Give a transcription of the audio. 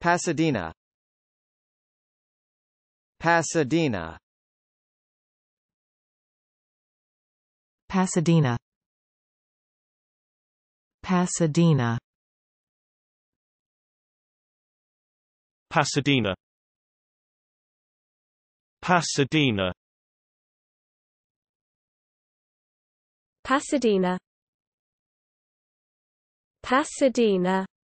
Pasadena Pasadena Pasadena Pasadena Pasadena Pasadena Pasadena Pasadena